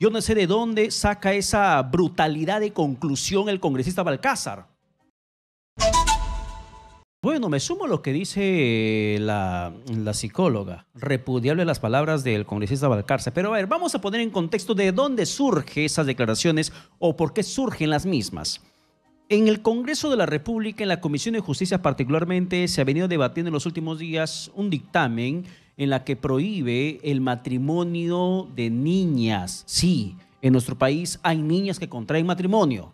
Yo no sé de dónde saca esa brutalidad de conclusión el congresista Balcázar. Bueno, me sumo a lo que dice la, psicóloga, repudiable las palabras del congresista Balcázar. Pero a ver, vamos a poner en contexto de dónde surgen esas declaraciones o por qué surgen las mismas. En el Congreso de la República, en la Comisión de Justicia particularmente, se ha venido debatiendo en los últimos días un dictamen en la que prohíbe el matrimonio de niñas. Sí, en nuestro país hay niñas que contraen matrimonio.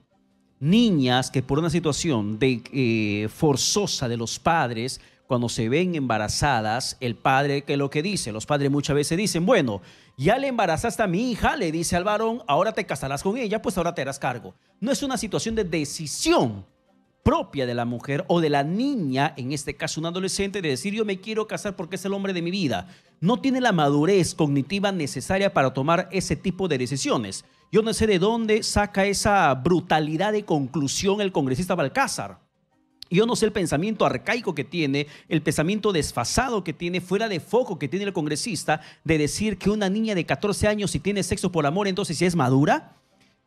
Niñas que por una situación de, eh, forzosa de los padres, cuando se ven embarazadas, el padre, que lo que dice? Los padres muchas veces dicen, bueno, ya le embarazaste a mi hija, le dice al varón, ahora te casarás con ella, pues ahora te harás cargo. No es una situación de decisión, propia de la mujer o de la niña, en este caso un adolescente, de decir yo me quiero casar porque es el hombre de mi vida. No tiene la madurez cognitiva necesaria para tomar ese tipo de decisiones. Yo no sé de dónde saca esa brutalidad de conclusión el congresista Balcázar. Yo no sé el pensamiento arcaico que tiene, el pensamiento desfasado que tiene, fuera de foco que tiene el congresista, de decir que una niña de 14 años si tiene sexo por amor entonces si es madura.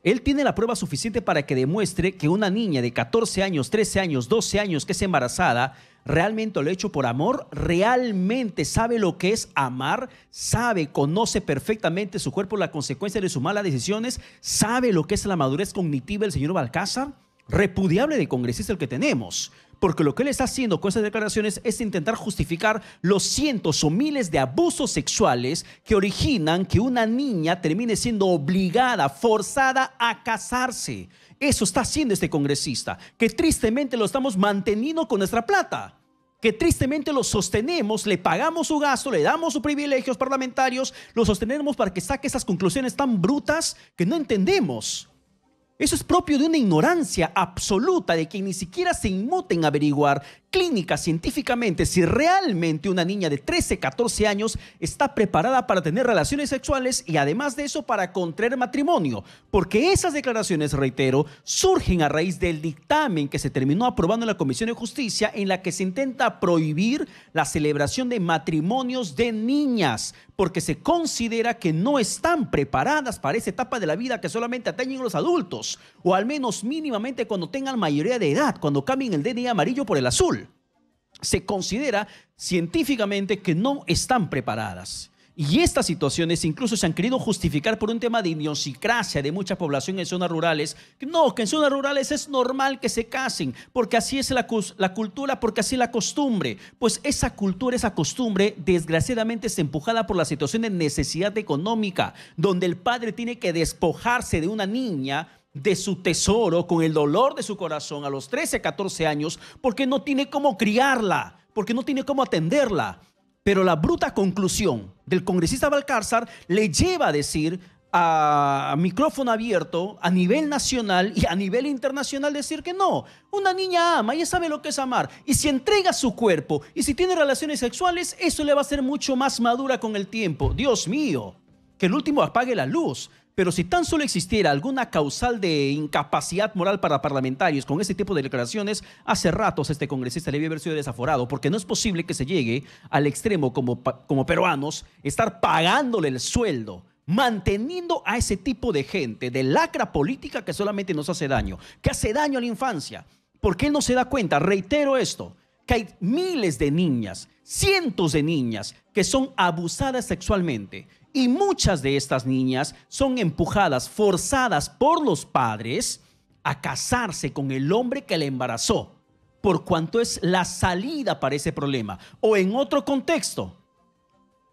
Él tiene la prueba suficiente para que demuestre que una niña de 14 años, 13 años, 12 años que es embarazada, realmente lo ha hecho por amor, realmente sabe lo que es amar, sabe, conoce perfectamente su cuerpo, las consecuencias de sus malas decisiones, sabe lo que es la madurez cognitiva del señor Balcázar repudiable de congresista el que tenemos. Porque lo que él está haciendo con esas declaraciones es intentar justificar los cientos o miles de abusos sexuales que originan que una niña termine siendo obligada, forzada a casarse. Eso está haciendo este congresista, que tristemente lo estamos manteniendo con nuestra plata que tristemente lo sostenemos, le pagamos su gasto, le damos sus privilegios parlamentarios, lo sostenemos para que saque esas conclusiones tan brutas que no entendemos. Eso es propio de una ignorancia absoluta de quien ni siquiera se inmute en averiguar clínica científicamente si realmente una niña de 13, 14 años está preparada para tener relaciones sexuales y además de eso para contraer matrimonio, porque esas declaraciones, reitero, surgen a raíz del dictamen que se terminó aprobando en la Comisión de Justicia en la que se intenta prohibir la celebración de matrimonios de niñas, porque se considera que no están preparadas para esa etapa de la vida que solamente atañen los adultos, o al menos mínimamente cuando tengan mayoría de edad, cuando cambien el DNI amarillo por el azul se considera científicamente que no están preparadas. Y estas situaciones incluso se han querido justificar por un tema de idiosincrasia de mucha población en zonas rurales. No, que en zonas rurales es normal que se casen, porque así es la, la cultura, porque así es la costumbre. Pues esa cultura, esa costumbre, desgraciadamente es empujada por la situación de necesidad económica, donde el padre tiene que despojarse de una niña de su tesoro con el dolor de su corazón a los 13, 14 años porque no tiene cómo criarla, porque no tiene cómo atenderla. Pero la bruta conclusión del congresista Balcázar le lleva a decir a micrófono abierto a nivel nacional y a nivel internacional decir que no, una niña ama, ella sabe lo que es amar y si entrega su cuerpo y si tiene relaciones sexuales, eso le va a ser mucho más madura con el tiempo. Dios mío, que el último apague la luz. Pero si tan solo existiera alguna causal de incapacidad moral para parlamentarios con este tipo de declaraciones, hace ratos este congresista le hubiera haber sido desaforado, porque no es posible que se llegue al extremo como, como peruanos estar pagándole el sueldo manteniendo a ese tipo de gente de lacra política que solamente nos hace daño, que hace daño a la infancia. Porque él no se da cuenta, reitero esto, que hay miles de niñas, cientos de niñas que son abusadas sexualmente y muchas de estas niñas son empujadas, forzadas por los padres a casarse con el hombre que la embarazó, por cuanto es la salida para ese problema. O en otro contexto,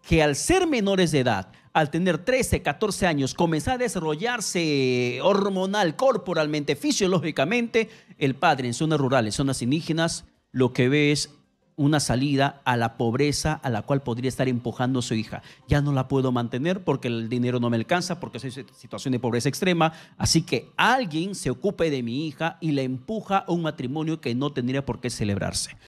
que al ser menores de edad, al tener 13, 14 años, comenzar a desarrollarse hormonal, corporalmente, fisiológicamente, el padre en zonas rurales, zonas indígenas, lo que ve es una salida a la pobreza a la cual podría estar empujando su hija. Ya no la puedo mantener porque el dinero no me alcanza, porque soy en situación de pobreza extrema. Así que alguien se ocupe de mi hija y la empuja a un matrimonio que no tendría por qué celebrarse.